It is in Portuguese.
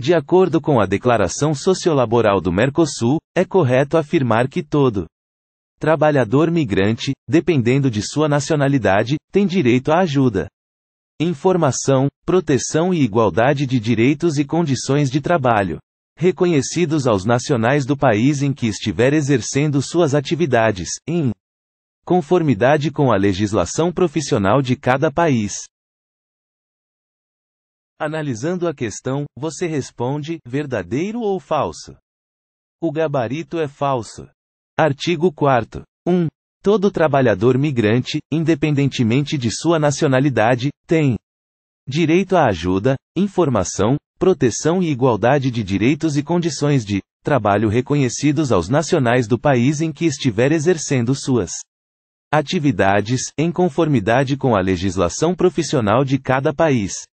De acordo com a Declaração Sociolaboral do Mercosul, é correto afirmar que todo trabalhador migrante, dependendo de sua nacionalidade, tem direito à ajuda, informação, proteção e igualdade de direitos e condições de trabalho reconhecidos aos nacionais do país em que estiver exercendo suas atividades, em conformidade com a legislação profissional de cada país. Analisando a questão, você responde: verdadeiro ou falso? O gabarito é falso. Artigo 4. 1. Todo trabalhador migrante, independentemente de sua nacionalidade, tem direito à ajuda, informação, proteção e igualdade de direitos e condições de trabalho reconhecidos aos nacionais do país em que estiver exercendo suas atividades, em conformidade com a legislação profissional de cada país.